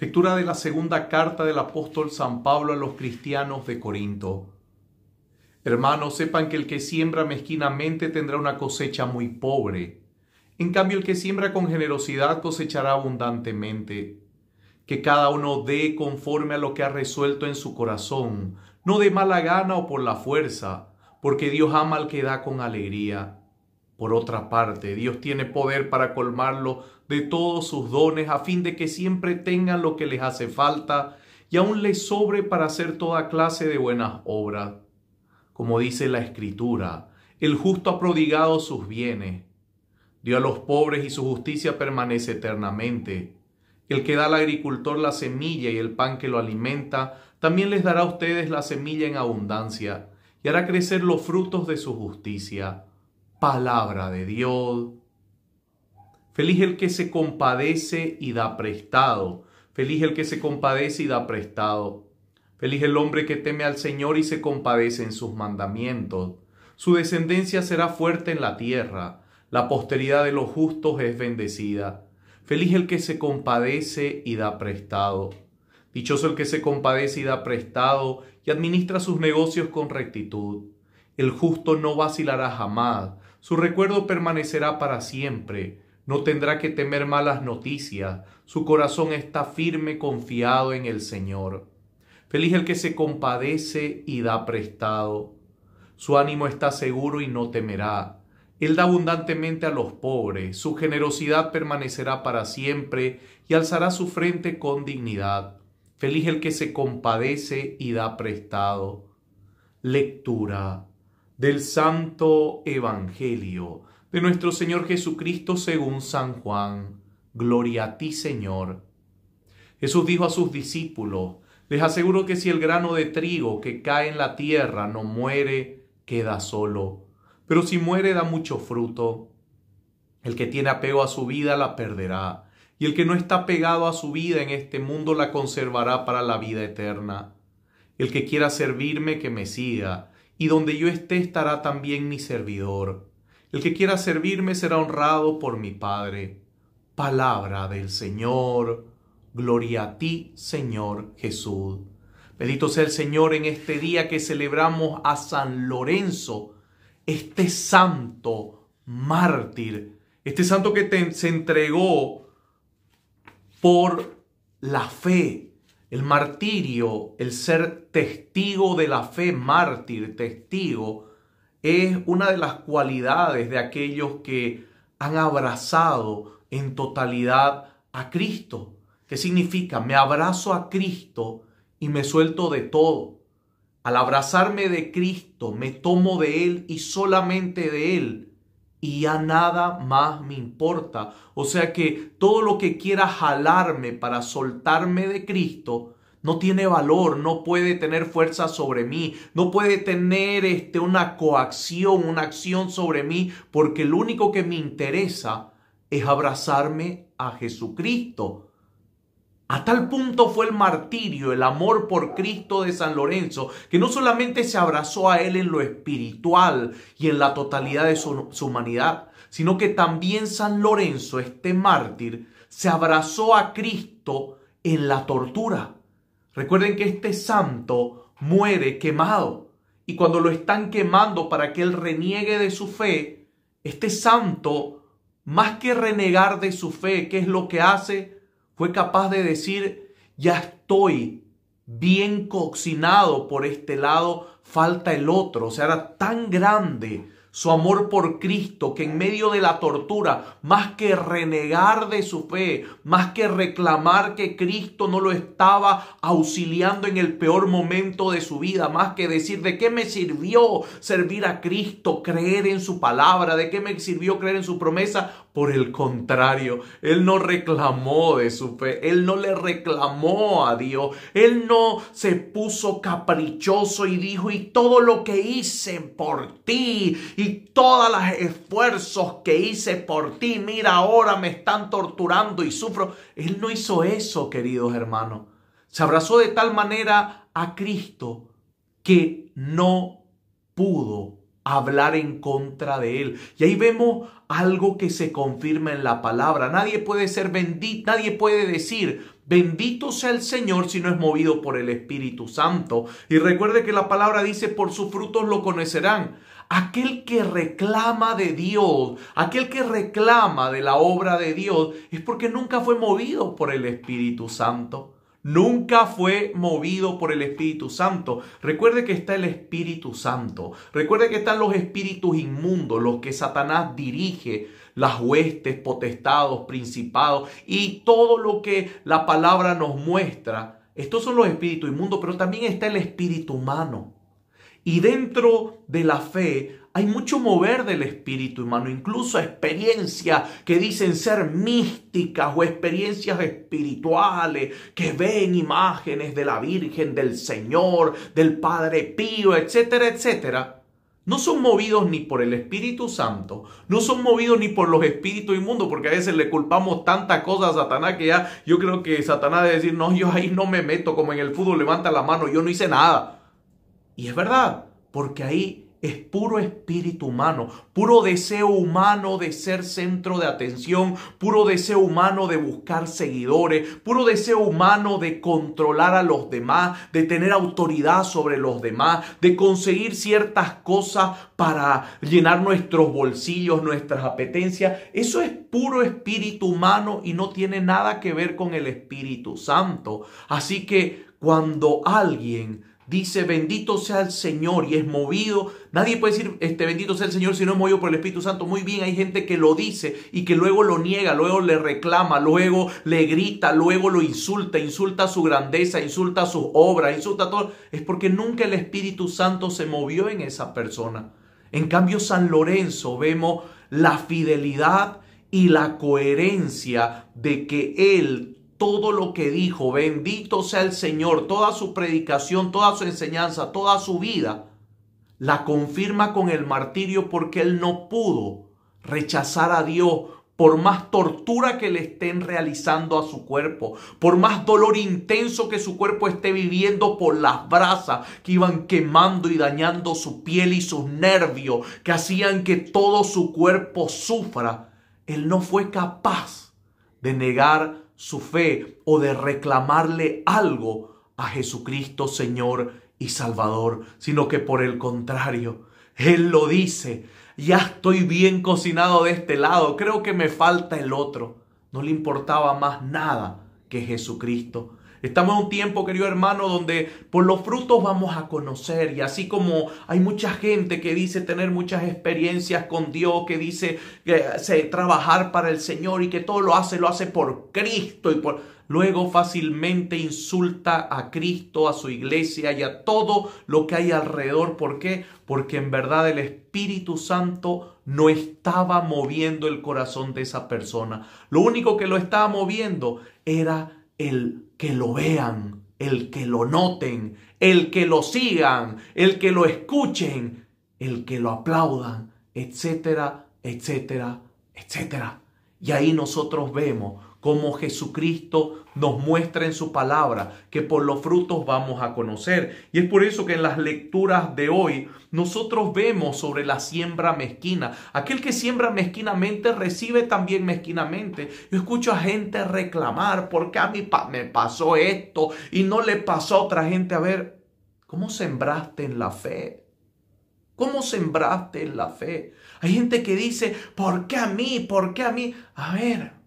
Lectura de la segunda carta del apóstol San Pablo a los cristianos de Corinto. Hermanos, sepan que el que siembra mezquinamente tendrá una cosecha muy pobre. En cambio, el que siembra con generosidad cosechará abundantemente. Que cada uno dé conforme a lo que ha resuelto en su corazón, no de mala gana o por la fuerza, porque Dios ama al que da con alegría. Por otra parte, Dios tiene poder para colmarlo de todos sus dones a fin de que siempre tengan lo que les hace falta y aún les sobre para hacer toda clase de buenas obras. Como dice la Escritura, el justo ha prodigado sus bienes. Dio a los pobres y su justicia permanece eternamente. El que da al agricultor la semilla y el pan que lo alimenta, también les dará a ustedes la semilla en abundancia y hará crecer los frutos de su justicia palabra de Dios. Feliz el que se compadece y da prestado. Feliz el que se compadece y da prestado. Feliz el hombre que teme al Señor y se compadece en sus mandamientos. Su descendencia será fuerte en la tierra. La posteridad de los justos es bendecida. Feliz el que se compadece y da prestado. Dichoso el que se compadece y da prestado y administra sus negocios con rectitud. El justo no vacilará jamás su recuerdo permanecerá para siempre. No tendrá que temer malas noticias. Su corazón está firme, confiado en el Señor. Feliz el que se compadece y da prestado. Su ánimo está seguro y no temerá. Él da abundantemente a los pobres, su generosidad permanecerá para siempre y alzará su frente con dignidad. Feliz el que se compadece y da prestado. Lectura del Santo Evangelio de nuestro Señor Jesucristo según San Juan. Gloria a ti, Señor. Jesús dijo a sus discípulos, les aseguro que si el grano de trigo que cae en la tierra no muere, queda solo, pero si muere da mucho fruto. El que tiene apego a su vida la perderá, y el que no está pegado a su vida en este mundo la conservará para la vida eterna. El que quiera servirme, que me siga y donde yo esté estará también mi servidor. El que quiera servirme será honrado por mi Padre. Palabra del Señor. Gloria a ti, Señor Jesús. Bendito sea el Señor en este día que celebramos a San Lorenzo, este santo mártir, este santo que se entregó por la fe, el martirio, el ser testigo de la fe, mártir, testigo, es una de las cualidades de aquellos que han abrazado en totalidad a Cristo. ¿Qué significa? Me abrazo a Cristo y me suelto de todo. Al abrazarme de Cristo, me tomo de Él y solamente de Él y ya nada más me importa. O sea que todo lo que quiera jalarme para soltarme de Cristo no tiene valor, no puede tener fuerza sobre mí, no puede tener este, una coacción, una acción sobre mí, porque lo único que me interesa es abrazarme a Jesucristo. A tal punto fue el martirio, el amor por Cristo de San Lorenzo, que no solamente se abrazó a él en lo espiritual y en la totalidad de su, humanidad, sino que también San Lorenzo, este mártir, se abrazó a Cristo en la tortura. Recuerden que este santo muere quemado y cuando lo están quemando para que él reniegue de su fe, este santo, más que renegar de su fe, ¿qué es lo que hace? Fue capaz de decir, ya estoy bien cocinado por este lado, falta el otro. O sea, era tan grande su amor por Cristo, que en medio de la tortura, más que renegar de su fe, más que reclamar que Cristo no lo estaba auxiliando en el peor momento de su vida, más que decir de qué me sirvió servir a Cristo, creer en su palabra, de qué me sirvió creer en su promesa, por el contrario, él no reclamó de su fe, él no le reclamó a Dios, él no se puso caprichoso y dijo, y todo lo que hice por ti, y todos los esfuerzos que hice por ti, mira, ahora me están torturando y sufro. Él no hizo eso, queridos hermanos. Se abrazó de tal manera a Cristo que no pudo hablar en contra de él. Y ahí vemos algo que se confirma en la palabra. Nadie puede ser bendito, nadie puede decir bendito sea el Señor si no es movido por el Espíritu Santo. Y recuerde que la palabra dice por sus frutos lo conocerán aquel que reclama de Dios, aquel que reclama de la obra de Dios, es porque nunca fue movido por el Espíritu Santo. Nunca fue movido por el Espíritu Santo. Recuerde que está el Espíritu Santo. Recuerde que están los espíritus inmundos, los que Satanás dirige, las huestes, potestados, principados y todo lo que la palabra nos muestra. Estos son los espíritus inmundos, pero también está el espíritu humano. Y dentro de la fe hay mucho mover del espíritu humano, incluso experiencias que dicen ser místicas o experiencias espirituales que ven imágenes de la Virgen, del Señor, del Padre Pío, etcétera, etcétera. No son movidos ni por el Espíritu Santo, no son movidos ni por los espíritus inmundos, porque a veces le culpamos tanta cosa a Satanás que ya yo creo que Satanás debe decir, no, yo ahí no me meto, como en el fútbol levanta la mano, yo no hice nada. Y es verdad, porque ahí es puro espíritu humano, puro deseo humano de ser centro de atención, puro deseo humano de buscar seguidores, puro deseo humano de controlar a los demás, de tener autoridad sobre los demás, de conseguir ciertas cosas para llenar nuestros bolsillos, nuestras apetencias. Eso es puro espíritu humano y no tiene nada que ver con el Espíritu Santo. Así que cuando alguien dice, bendito sea el Señor y es movido. Nadie puede decir, este, bendito sea el Señor si no es movido por el Espíritu Santo. Muy bien, hay gente que lo dice y que luego lo niega, luego le reclama, luego le grita, luego lo insulta, insulta su grandeza, insulta sus obras, insulta todo. Es porque nunca el Espíritu Santo se movió en esa persona. En cambio, San Lorenzo vemos la fidelidad y la coherencia de que él todo lo que dijo. Bendito sea el Señor. Toda su predicación, toda su enseñanza, toda su vida, la confirma con el martirio porque él no pudo rechazar a Dios por más tortura que le estén realizando a su cuerpo, por más dolor intenso que su cuerpo esté viviendo por las brasas que iban quemando y dañando su piel y sus nervios, que hacían que todo su cuerpo sufra, él no fue capaz de negar su fe o de reclamarle algo a Jesucristo Señor y Salvador, sino que por el contrario, Él lo dice, ya estoy bien cocinado de este lado, creo que me falta el otro. No le importaba más nada que Jesucristo. Estamos en un tiempo, querido hermano, donde por los frutos vamos a conocer. Y así como hay mucha gente que dice tener muchas experiencias con Dios, que dice que trabajar para el Señor y que todo lo hace, lo hace por Cristo y por... Luego fácilmente insulta a Cristo, a su iglesia y a todo lo que hay alrededor. ¿Por qué? Porque en verdad el Espíritu Santo no estaba moviendo el corazón de esa persona. Lo único que lo estaba moviendo era el que lo vean, el que lo noten, el que lo sigan, el que lo escuchen, el que lo aplaudan, etcétera, etcétera, etcétera. Y ahí nosotros vemos como Jesucristo nos muestra en su palabra, que por los frutos vamos a conocer. Y es por eso que en las lecturas de hoy nosotros vemos sobre la siembra mezquina. Aquel que siembra mezquinamente recibe también mezquinamente. Yo escucho a gente reclamar, porque a mí me pasó esto y no le pasó a otra gente? A ver, ¿cómo sembraste en la fe? ¿Cómo sembraste en la fe? Hay gente que dice, ¿por qué a mí? ¿Por qué a mí? A ver,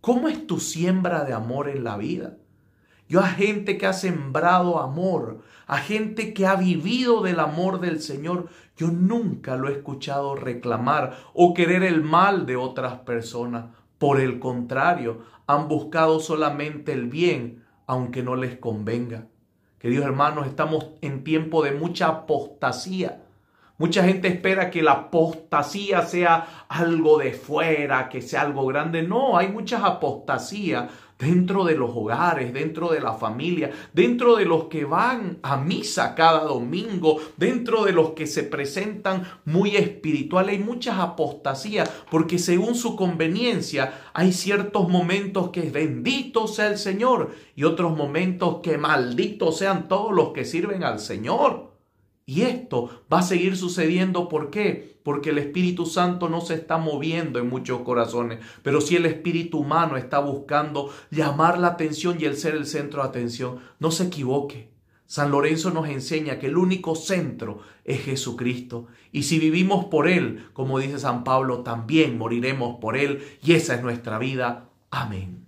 ¿Cómo es tu siembra de amor en la vida? Yo a gente que ha sembrado amor, a gente que ha vivido del amor del Señor, yo nunca lo he escuchado reclamar o querer el mal de otras personas. Por el contrario, han buscado solamente el bien, aunque no les convenga. Queridos hermanos, estamos en tiempo de mucha apostasía Mucha gente espera que la apostasía sea algo de fuera, que sea algo grande. No, hay muchas apostasías dentro de los hogares, dentro de la familia, dentro de los que van a misa cada domingo, dentro de los que se presentan muy espirituales. Hay muchas apostasías porque según su conveniencia hay ciertos momentos que bendito sea el Señor y otros momentos que malditos sean todos los que sirven al Señor. Y esto va a seguir sucediendo. ¿Por qué? Porque el Espíritu Santo no se está moviendo en muchos corazones, pero si el Espíritu humano está buscando llamar la atención y el ser el centro de atención. No se equivoque. San Lorenzo nos enseña que el único centro es Jesucristo. Y si vivimos por Él, como dice San Pablo, también moriremos por Él. Y esa es nuestra vida. Amén.